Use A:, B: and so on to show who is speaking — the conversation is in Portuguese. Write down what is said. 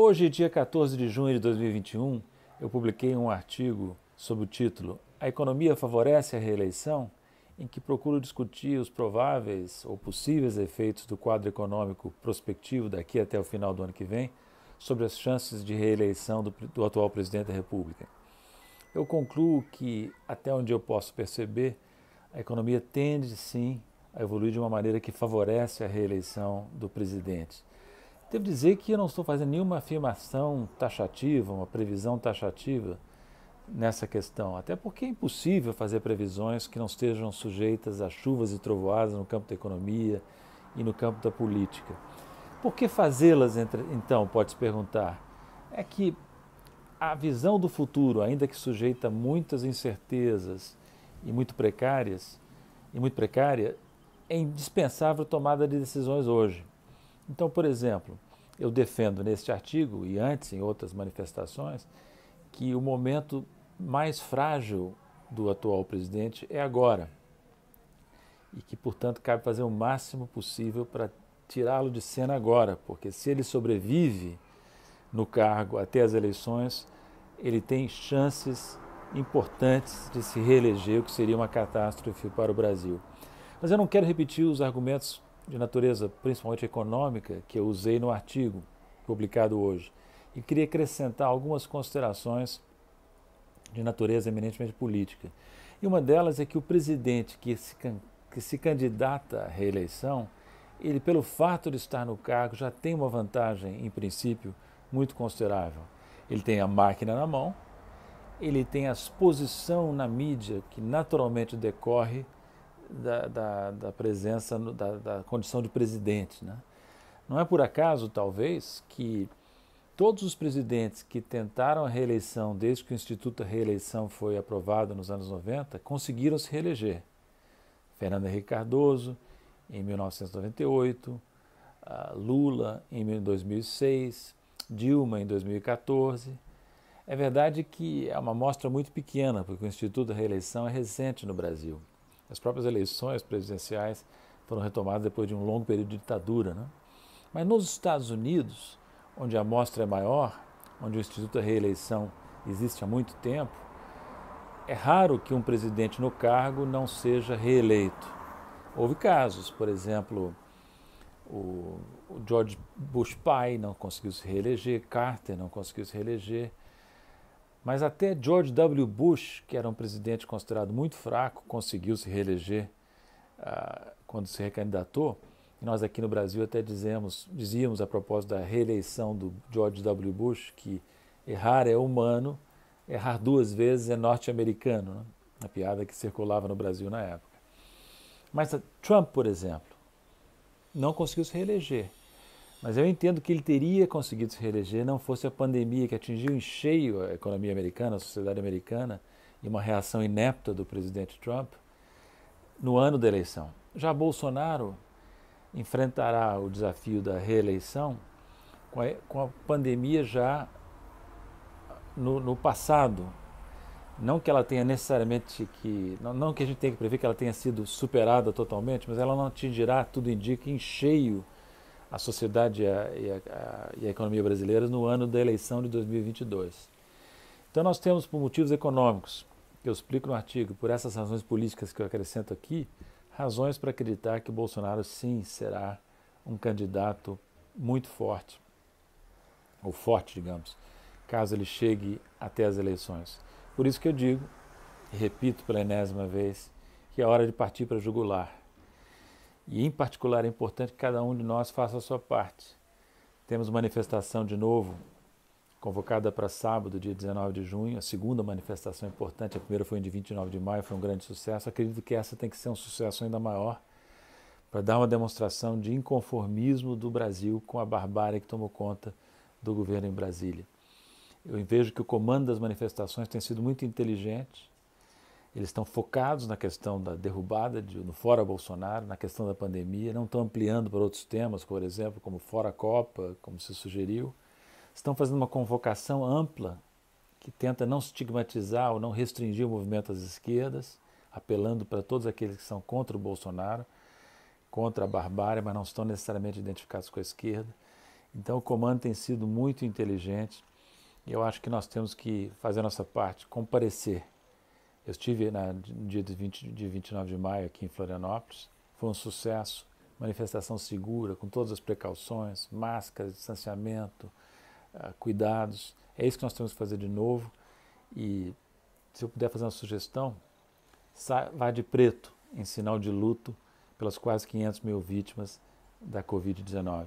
A: Hoje, dia 14 de junho de 2021, eu publiquei um artigo sob o título A Economia Favorece a Reeleição, em que procuro discutir os prováveis ou possíveis efeitos do quadro econômico prospectivo daqui até o final do ano que vem sobre as chances de reeleição do, do atual presidente da República. Eu concluo que, até onde eu posso perceber, a economia tende sim a evoluir de uma maneira que favorece a reeleição do presidente. Devo dizer que eu não estou fazendo nenhuma afirmação taxativa, uma previsão taxativa nessa questão, até porque é impossível fazer previsões que não estejam sujeitas a chuvas e trovoadas no campo da economia e no campo da política. Por que fazê-las, então, pode-se perguntar? É que a visão do futuro, ainda que sujeita a muitas incertezas e muito precárias, e muito precária, é indispensável tomada de decisões hoje. Então, por exemplo, eu defendo neste artigo e antes em outras manifestações que o momento mais frágil do atual presidente é agora e que, portanto, cabe fazer o máximo possível para tirá-lo de cena agora, porque se ele sobrevive no cargo até as eleições, ele tem chances importantes de se reeleger, o que seria uma catástrofe para o Brasil. Mas eu não quero repetir os argumentos de natureza principalmente econômica que eu usei no artigo publicado hoje e queria acrescentar algumas considerações de natureza eminentemente política. E uma delas é que o presidente que se, que se candidata à reeleição, ele, pelo fato de estar no cargo, já tem uma vantagem, em princípio, muito considerável. Ele tem a máquina na mão, ele tem a exposição na mídia que naturalmente decorre da, da, da presença, no, da, da condição de presidente. Né? Não é por acaso, talvez, que todos os presidentes que tentaram a reeleição desde que o Instituto da Reeleição foi aprovado nos anos 90 conseguiram se reeleger. Fernando Henrique Cardoso, em 1998, ah, Lula, em 2006, Dilma, em 2014. É verdade que é uma amostra muito pequena, porque o Instituto da Reeleição é recente no Brasil. As próprias eleições presidenciais foram retomadas depois de um longo período de ditadura. Né? Mas nos Estados Unidos, onde a amostra é maior, onde o Instituto da Reeleição existe há muito tempo, é raro que um presidente no cargo não seja reeleito. Houve casos, por exemplo, o George Bush pai não conseguiu se reeleger, Carter não conseguiu se reeleger, mas até George W. Bush, que era um presidente considerado muito fraco, conseguiu se reeleger uh, quando se recandidatou. E nós aqui no Brasil até dizemos, dizíamos a propósito da reeleição do George W. Bush que errar é humano, errar duas vezes é norte-americano, né? a piada que circulava no Brasil na época. Mas Trump, por exemplo, não conseguiu se reeleger. Mas eu entendo que ele teria conseguido se reeleger não fosse a pandemia que atingiu em cheio a economia americana, a sociedade americana, e uma reação inepta do presidente Trump no ano da eleição. Já Bolsonaro enfrentará o desafio da reeleição com a, com a pandemia já no, no, passado. Não que ela tenha necessariamente que. Não, não que a gente tenha que prever que ela tenha sido superada totalmente, mas ela não atingirá, tudo indica, em cheio a sociedade e a, e, a, e a, economia brasileiras no ano da eleição de 2022. Então, nós temos, por motivos econômicos, que eu explico no artigo, por essas razões políticas que eu acrescento aqui, razões para acreditar que Bolsonaro, sim, será um candidato muito forte, ou forte, digamos, caso ele chegue até as eleições. Por isso que eu digo, e repito pela enésima vez, que é hora de partir para jugular. E, em particular, é importante que cada um de nós faça a sua parte. Temos manifestação de novo, convocada para sábado, dia 19 de junho, a segunda manifestação importante, a primeira foi em 29 de maio, foi um grande sucesso. Acredito que essa tem que ser um sucesso ainda maior para dar uma demonstração de inconformismo do Brasil com a barbárie que tomou conta do governo em Brasília. Eu vejo que o comando das manifestações tem sido muito inteligente, eles estão focados na questão da derrubada de, no fora Bolsonaro, na questão da pandemia, não estão ampliando para outros temas, por exemplo, como fora Copa, como se sugeriu. Estão fazendo uma convocação ampla que tenta não estigmatizar ou não restringir o movimento às esquerdas, apelando para todos aqueles que são contra o Bolsonaro, contra a barbárie, mas não estão necessariamente identificados com a esquerda. Então o comando tem sido muito inteligente. e Eu acho que nós temos que fazer a nossa parte, comparecer eu estive na, no dia de, 20, de 29 de maio aqui em Florianópolis, foi um sucesso, manifestação segura, com todas as precauções, máscaras, distanciamento, ah, cuidados. É isso que nós temos que fazer de novo. E se eu puder fazer uma sugestão, vá de preto em sinal de luto pelas quase 500 mil vítimas da Covid-19.